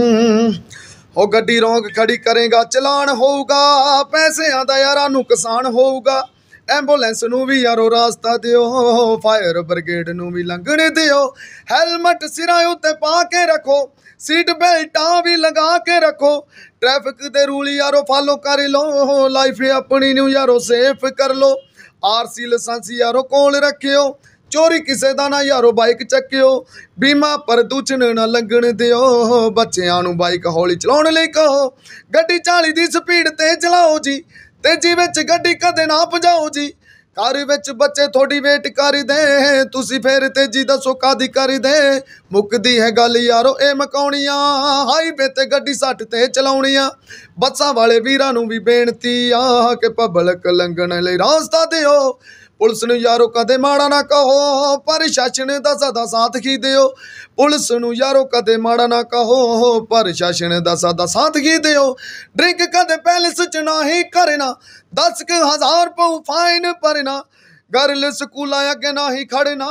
ਉਹ ਗੱਡੀ ਰੋਂਗ ਖੜੀ ਕਰੇਗਾ ਚਲਾਨ ਹੋਊਗਾ ਪੈਸਿਆਂ ਦਾ ਯਾਰਾਂ ਨੂੰ ਕਿਸਾਨ ਹੋਊਗਾ ਐਂਬੂਲੈਂਸ ਨੂੰ ਵੀ ਯਾਰੋ ਰਾਸਤਾ ਦਿਓ ਫਾਇਰ ਬ੍ਰਿਗੇਡ ਨੂੰ ਵੀ ਲੰਘਣ ਦਿਓ ਹੈਲਮਟ ਸਿਰਾਂ ਉੱਤੇ ਪਾ ਕੇ ਰੱਖੋ ਸੀਟ ਬੈਲਟਾਂ ਵੀ ਲਗਾ ਕੇ ਰੱਖੋ ਟ੍ਰੈਫਿਕ ਦੇ ਰੂਲ ਯਾਰੋ ਫਾਲੋ ਕਰ ਲਓ ਲਾਈਫ ਆਪਣੀ ਨੂੰ ਯਾਰੋ ਸੇਫ ਕਰ ਲਓ ਆਰਸੀ ਲਾਇਸੈਂਸ ਯਾਰੋ ਕੋਲ ਰੱਖਿਓ ਚੋਰੀ ਕਿਸੇ ਦਾ ਨਾ ਯਾਰੋ ਬਾਈਕ ਚੱਕਿਓ ਬੀਮਾ ਪਰ ਨਾ ਲੰਘਣ ਦਿਓ ਬੱਚਿਆਂ ਨੂੰ ਬਾਈਕ ਹੌਲੀ ਚਲਾਉਣ ਲਈ ਕਹੋ ਗੱਡੀ 40 ਦੀ ਸਪੀਡ ਤੇ ਚਲਾਓ ਜੀ ਤੇਜ਼ੀ ਵਿੱਚ ਗੱਡੀ ਕਦੇ ਨਾ ਭਜਾਓ ਜੀ ਕਾਰ ਵਿੱਚ ਬੱਚੇ ਥੋੜੀ ਵੇਟ ਕਰਦੇ ਤੁਸੀਂ ਫੇਰ ਤੇਜ਼ੀ ਦੱਸੋ ਕਾਦੀ ਕਰਦੇ ਮੁੱਕਦੀ ਹੈ ਗੱਲ ਯਾਰੋ ਇਹ ਮਕਾਉਣੀਆਂ ਹਾਈਵੇ ਤੇ ਗੱਡੀ ਸੱਟ ਤੇ ਚਲਾਉਣੀਆਂ ਬੱਸਾਂ ਵਾਲੇ ਵੀਰਾਂ ਨੂੰ ਵੀ ਬੇਨਤੀ ਆ ਕਿ ਪਬਲਿਕ ਲੰਘਣ ਲਈ ਰਾਸਤਾ ਦਿਓ ਪੁਲਿਸ ਨੂੰ ਯਾਰੋ ਕਦੇ ਮਾੜਾ ਨਾ ਕਹੋ ਪ੍ਰਸ਼ਾਸਨ ਦਾ ਸਦਾ ਸਾਥ ਕੀ ਦਿਓ ਪੁਲਿਸ ਨੂੰ ਯਾਰੋ ਕਦੇ ਮਾੜਾ ਨਾ ਕਹੋ ਪ੍ਰਸ਼ਾਸਨ ਦਾ ਸਦਾ ਸਾਥ ਕੀ ਦਿਓ ਡਰਿੰਕ ਕਦੇ ਪੈਲਸ ਚ ਨਹੀਂ ਕਰਨਾ 10000 ਪਉ ਫਾਈਨ ਭਰਨਾ ਗਰਲ ਕੇ ਨਾ ਨਹੀਂ ਖੜਨਾ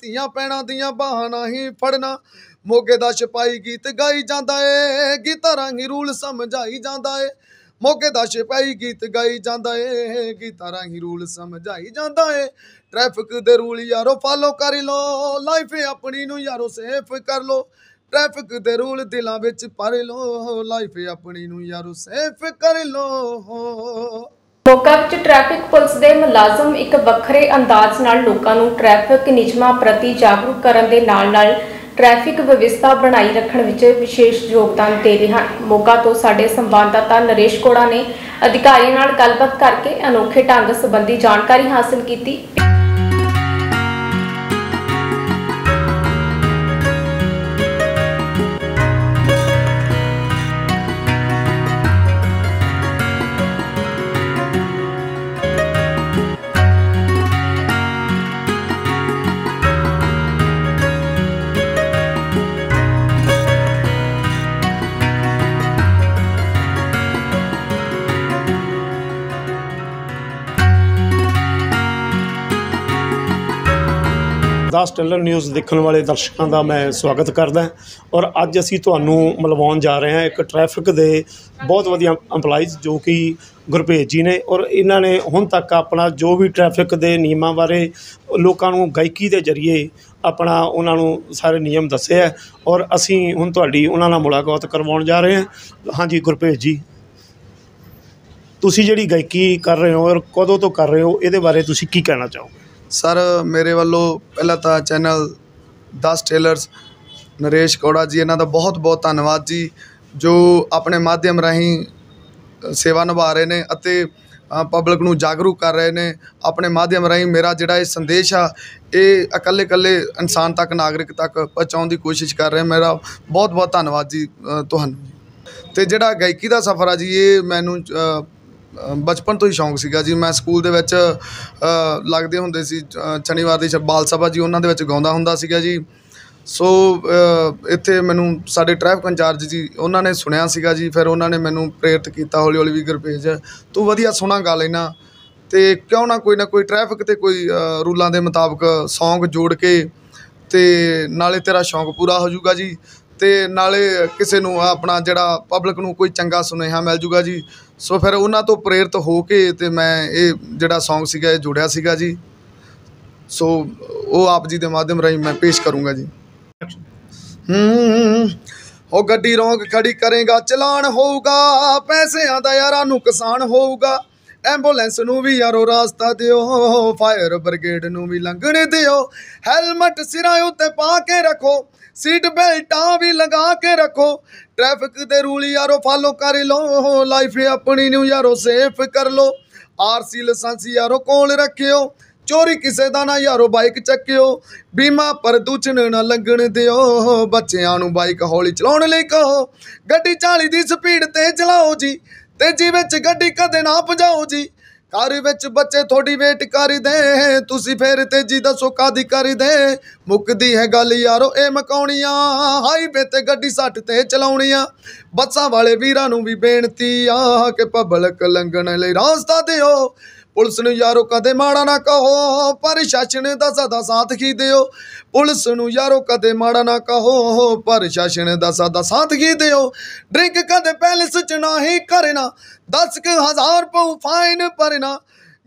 ਧੀਆਂ ਪੈਣਾ ਦੀਆਂ ਬਾਹਾਂ ਨਹੀਂ ਫੜਨਾ ਮੋਗੇ ਦਾ ਸਿਪਾਈ ਗੀਤ ਗਾਈ ਜਾਂਦਾ ਏ ਗੀਤਾਂ ਰਾਹੀਂ ਰੂਲ ਸਮਝਾਈ ਜਾਂਦਾ ਏ ਮੋਗੇ ਦਾ ਸਿਪਾਹੀ ਗੀਤ ਗਾਈ ਜਾਂਦਾ ਏ ਗੀਤਾਂ ਰਾਹੀਂ ਰੂਲ ਸਮਝਾਈ ਜਾਂਦਾ ਏ ਟ੍ਰੈਫਿਕ ਦੇ ਰੂਲ ਯਾਰੋ ਫਾਲੋ ਕਰ ਲੋ ਲਾਈਫ ਆਪਣੀ ਨੂੰ ਯਾਰੋ ਸੇਫ ਕਰ ਲੋ ਟ੍ਰੈਫਿਕ ਦੇ ਰੂਲ ਦਿਲਾਂ ਵਿੱਚ ਪਰ ਲੋ ਲਾਈਫ ਆਪਣੀ ਨੂੰ ਯਾਰੋ ਸੇਫ ਕਰ ਲੋ ਮੋਕਾ ਵਿੱਚ ਟ੍ਰੈਫਿਕ ਪੁਲਿਸ ਦੇ ਮੁਲਾਜ਼ਮ ਇੱਕ ਵੱਖਰੇ ਅੰਦਾਜ਼ ਨਾਲ ਲੋਕਾਂ ਨੂੰ ਟ੍ਰੈਫਿਕ ਨਿਯਮਾਂ ਪ੍ਰਤੀ ਜਾਗਰੂਕ ਕਰਨ ਦੇ ਨਾਲ-ਨਾਲ ਟ੍ਰੈਫਿਕ ਵਿਵਸਥਾ ਬਣਾਈ ਰੱਖਣ ਵਿੱਚ ਵਿਸ਼ੇਸ਼ ਯੋਗਦਾਨ ਦੇ ਰਹੇ ਹਨ ਮੋਗਾ ਤੋਂ ਸਾਡੇ ਸੰਵਾਦਦਾਤਾ ਨਰੇਸ਼ ਕੋੜਾ ਨੇ ਅਧਿਕਾਰੀਆਂ ਨਾਲ ਗੱਲਬਾਤ ਕਰਕੇ ਅਨੋਖੇ ਢੰਗ ਸੰਬੰਧੀ ਜਾਣਕਾਰੀ ਹਾਸਲ ਕੀਤੀ ਦਾ ਟੇਲਰ ਨਿਊਜ਼ ਦੇਖਣ ਵਾਲੇ ਦਰਸ਼ਕਾਂ ਦਾ ਮੈਂ ਸਵਾਗਤ ਕਰਦਾ ਔਰ ਅੱਜ ਅਸੀਂ ਤੁਹਾਨੂੰ ਮਿਲਵਾਉਣ ਜਾ ਰਹੇ ਹਾਂ ਇੱਕ ਟ੍ਰੈਫਿਕ ਦੇ ਬਹੁਤ ਵਧੀਆ ਐਮਪਲਾਈਜ਼ ਜੋ ਕਿ ਗੁਰਪ੍ਰੀਤ ਜੀ ਨੇ ਔਰ ਇਹਨਾਂ ਨੇ ਹੁਣ ਤੱਕ ਆਪਣਾ ਜੋ ਵੀ ਟ੍ਰੈਫਿਕ ਦੇ ਨਿਯਮਾਂ ਬਾਰੇ ਲੋਕਾਂ ਨੂੰ ਗਾਇਕੀ ਦੇ ਜ਼ਰੀਏ ਆਪਣਾ ਉਹਨਾਂ ਨੂੰ ਸਾਰੇ ਨਿਯਮ ਦੱਸਿਆ ਔਰ ਅਸੀਂ ਹੁਣ ਤੁਹਾਡੀ ਉਹਨਾਂ ਨਾਲ ਮੁਲਾਕਾਤ ਕਰਵਾਉਣ ਜਾ ਰਹੇ ਹਾਂ ਹਾਂਜੀ ਗੁਰਪ੍ਰੀਤ ਜੀ ਤੁਸੀਂ ਜਿਹੜੀ ਗਾਇਕੀ ਕਰ ਰਹੇ ਹੋ ਔਰ ਕਦੋਂ ਤੋਂ ਕਰ ਰਹੇ ਹੋ ਇਹਦੇ ਬਾਰੇ ਤੁਸੀਂ ਕੀ ਕਹਿਣਾ ਚਾਹੋਗੇ ਸਰ ਮੇਰੇ ਵੱਲੋਂ ਪਹਿਲਾਂ ਤਾਂ ਚੈਨਲ 10 ਟੇਲਰਸ ਨਰੇਸ਼ ਕੋੜਾ ਜੀ ਇਹਨਾਂ ਦਾ ਬਹੁਤ ਬਹੁਤ ਧੰਨਵਾਦ ਜੀ ਜੋ ਆਪਣੇ ਮਾਧਿਅਮ ਰਾਹੀਂ ਸੇਵਾ ਨਿਭਾ ਰਹੇ ਨੇ ਅਤੇ ਪਬਲਿਕ ਨੂੰ ਜਾਗਰੂਕ ਕਰ ਰਹੇ ਨੇ ਆਪਣੇ ਮਾਧਿਅਮ ਰਾਹੀਂ ਮੇਰਾ ਜਿਹੜਾ ਇਹ ਸੰਦੇਸ਼ ਆ ਇਹ ਇਕੱਲੇ ਇਕੱਲੇ ਇਨਸਾਨ ਤੱਕ ਨਾਗਰਿਕ ਤੱਕ ਪਹੁੰਚਾਉਣ ਦੀ ਕੋਸ਼ਿਸ਼ ਕਰ ਰਹੇ ਮੇਰਾ ਬਹੁਤ ਬਹੁਤ ਧੰਨਵਾਦ ਜੀ ਤੁਹਾਨੂੰ ਤੇ ਜਿਹੜਾ ਗਾਇਕੀ ਦਾ ਸਫ਼ਰ ਆ ਜੀ ਇਹ ਮੈਨੂੰ ਬਚਪਨ ਤੋਂ ਹੀ ਸ਼ੌਂਕ ਸੀਗਾ ਜੀ ਮੈਂ ਸਕੂਲ ਦੇ ਵਿੱਚ ਲੱਗਦੇ ਹੁੰਦੇ ਸੀ ਸ਼ਨੀਵਾਰ ਦੀ ਬਾਲ ਸਭਾ ਜੀ ਉਹਨਾਂ ਦੇ ਵਿੱਚ ਗਾਉਂਦਾ ਹੁੰਦਾ ਸੀਗਾ ਜੀ ਸੋ ਇੱਥੇ ਮੈਨੂੰ ਸਾਡੇ ਟ੍ਰੈਫਿਕ ਇੰਚਾਰਜ ਜੀ ਉਹਨਾਂ ਨੇ ਸੁਣਿਆ ਸੀਗਾ ਜੀ ਫਿਰ ਉਹਨਾਂ ਨੇ ਮੈਨੂੰ ਪ੍ਰੇਰਿਤ ਕੀਤਾ ਹੌਲੀ ਹੌਲੀ ਵੀ ਗੁਰਪੇਜ ਤੂੰ ਵਧੀਆ ਸੁਣਾ ਗਾ ਲੈਣਾ ਤੇ ਕਿਉਂ ਨਾ ਕੋਈ ਨਾ ਕੋਈ ਟ੍ਰੈਫਿਕ ਤੇ ਕੋਈ ਰੂਲਾਂ ਦੇ ਮੁਤਾਬਕ ਸੌਂਗ ਜੋੜ ਕੇ ਤੇ ਨਾਲੇ ਤੇਰਾ ਸ਼ੌਂਕ ਪੂਰਾ ਹੋ ਜਾਊਗਾ ਜੀ ਤੇ ਨਾਲੇ ਕਿਸੇ ਨੂੰ ਆਪਣਾ ਜਿਹੜਾ ਪਬਲਿਕ ਨੂੰ ਕੋਈ ਚੰਗਾ ਸੁਨੇਹਾ ਮਿਲ ਜਾਊਗਾ ਜੀ ਸੋ ਫਿਰ ਉਹਨਾਂ ਤੋਂ ਪ੍ਰੇਰਿਤ ਹੋ ਕੇ ਤੇ ਮੈਂ ਇਹ ਜਿਹੜਾ Song ਸੀਗਾ ਇਹ ਜੁੜਿਆ ਸੀਗਾ ਜੀ ਸੋ ਉਹ ਆਪ ਜੀ ਦੇ ਮਾਧਿਅਮ ਰਾਹੀਂ ਮੈਂ ਪੇਸ਼ ਕਰੂੰਗਾ ਜੀ ਹੂੰ ਉਹ ਗੱਡੀ ਰੋਂਗ ਖੜੀ ਕਰੇਗਾ ਚਲਾਨ ਹੋਊਗਾ ਪੈਸਿਆਂ ਦਾ ਯਾਰਾਂ ਨੂੰ ਹੋਊਗਾ ਐਂਬੂਲੈਂਸ ਨੂੰ ਵੀ ਯਾਰੋ ਰਾਸਤਾ ਦਿਓ ਫਾਇਰ ਬ੍ਰਿਗੇਡ ਨੂੰ ਵੀ ਲੰਘਣ ਦਿਓ ਹੈਲਮਟ ਸਿਰਾਂ ਉੱਤੇ ਪਾ ਕੇ ਰੱਖੋ ਸੀਟ ਬੈਲਟਾਂ ਵੀ ਲਗਾ ਕੇ ਰੱਖੋ ਟ੍ਰੈਫਿਕ ਦੇ ਰੂਲ ਯਾਰੋ ਫਾਲੋ ਕਰ ਲਓ ਲਾਈਫ ਆਪਣੀ ਨੂੰ ਯਾਰੋ ਸੇਫ ਕਰ ਲਓ ਆਰਸੀ ਲਾਇਸੈਂਸ ਯਾਰੋ ਕੋਲ ਰੱਖਿਓ ਚੋਰੀ ਕਿਸੇ ਦਾ ਨਾ ਯਾਰੋ ਬਾਈਕ ਚੱਕਿਓ ਬੀਮਾ ਪ੍ਰਦੂਸ਼ਣ ਨਾ ਲੰਗਣ ਦਿਓ ਬੱਚਿਆਂ ਨੂੰ ਬਾਈਕ ਹੌਲੀ ਚਲਾਉਣ ਲਈ ਕਹੋ ਗੱਡੀ 40 ਦੀ ਸਪੀਡ ਤੇ ਚਲਾਓ ਜੀ ਤੇ ਜੀ ਵਿੱਚ ਗੱਡੀ ਕਦੇ ਨਾ ਭਜਾਓ ਜੀ ਕਾਰ ਵਿੱਚ ਬੱਚੇ ਥੋੜੀ ਵੇਟ ਕਰਦੇ ਤੁਸੀਂ ਫੇਰ ਤੇਜੀ ਦੱਸੋ ਕਾਦੀ ਕਰਦੇ ਮੁੱਕਦੀ ਹੈ ਗੱਲ ਯਾਰੋ ਇਹ ਮਕਾਉਣੀਆਂ ਹਾਈਵੇ ਤੇ ਗੱਡੀ ਸੱਟ ਤੇ ਚਲਾਉਣੀਆਂ ਬੱਸਾਂ ਵਾਲੇ ਵੀਰਾਂ ਨੂੰ ਵੀ ਬੇਨਤੀ ਆ ਕਿ ਪਬਲਿਕ ਲੰਘਣ ਲਈ ਰਸਤਾ ਦਿਓ ਪੁਲਿਸ ਨੂੰ ਯਾਰੋ ਕਦੇ ਮਾੜਾ ਨਾ ਕਹੋ ਪ੍ਰਸ਼ਾਸਨ ਦਾ ਸਦਾ ਸਾਥ ਕੀ ਦਿਓ ਪੁਲਿਸ ਨੂੰ ਯਾਰੋ ਕਦੇ ਮਾੜਾ ਨਾ ਕਹੋ ਪ੍ਰਸ਼ਾਸਨ ਦਾ ਸਦਾ ਸਾਥ ਕੀ ਦਿਓ ਡਰਿੰਕ ਕਦੇ ਪੈਲਸ ਚ ਨਹੀਂ ਕਰਨਾ 10000 ਪਉ ਫਾਈਨ ਭਰਨਾ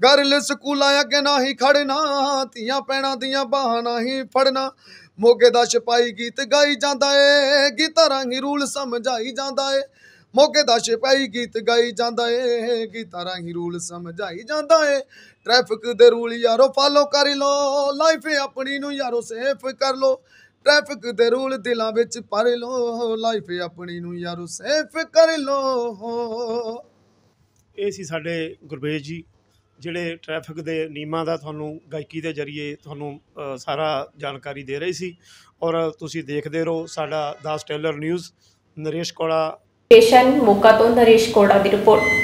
ਗਰਲ ਕੇ ਨਾ ਨਹੀਂ ਖੜਨਾ ਧੀਆਂ ਪੈਣਾ ਦੀਆਂ ਬਾਹਾਂ ਨਹੀਂ ਫੜਨਾ ਮੋਗੇ ਦਾ ਸਿਪਾਈ ਗੀਤ ਗਾਈ ਜਾਂਦਾ ਏ ਗੀਤਾਂ ਰਾਹੀਂ ਰੂਲ ਸਮਝਾਈ ਜਾਂਦਾ ਏ ਮੋਗੇ ਦਾ ਸਿਪਾਹੀ ਗੀਤ ਗਾਈ ਜਾਂਦਾ ਏ ਗੀਤਾਂ ਰਾਹੀਂ ਰੂਲ ਸਮਝਾਈ ਜਾਂਦਾ ਏ ਟ੍ਰੈਫਿਕ ਦੇ ਰੂਲ ਯਾਰੋ ਫਾਲੋ ਕਰ ਲੋ ਲਾਈਫ ਆਪਣੀ ਨੂੰ ਯਾਰੋ ਸੇਫ ਕਰ ਲੋ ਟ੍ਰੈਫਿਕ ਦੇ ਰੂਲ ਦਿਲਾਂ ਵਿੱਚ ਪਰ ਲੋ ਲਾਈਫ ਆਪਣੀ ਨੂੰ ਯਾਰੋ ਸੇਫ ਕਰ ਲੋ ਇਹ ਸੀ ਸਾਡੇ ਗੁਰਬੇਜ ਜੀ ਜਿਹੜੇ ਟ੍ਰੈਫਿਕ ਦੇ ਨਿਯਮਾਂ ਦਾ ਤੁਹਾਨੂੰ ਗਾਇਕੀ ਦੇ ਜ਼ਰੀਏ ਤੁਹਾਨੂੰ ਸਾਰਾ ਜਾਣਕਾਰੀ ਦੇ ਰਹੀ ਸੀ ਔਰ ਤੁਸੀਂ ਦੇਖਦੇ ਰਹੋ ਸਾਡਾ ਦਾਸ ਟੇਲਰ ਨਿਊਜ਼ ਨਰੇਸ਼ ਕੋਲਾ ಪೇಷನ್ ಮೋಕೋ ನರೇಶ ಕೌಡಾದ ರಿಪೋರ್ಟ್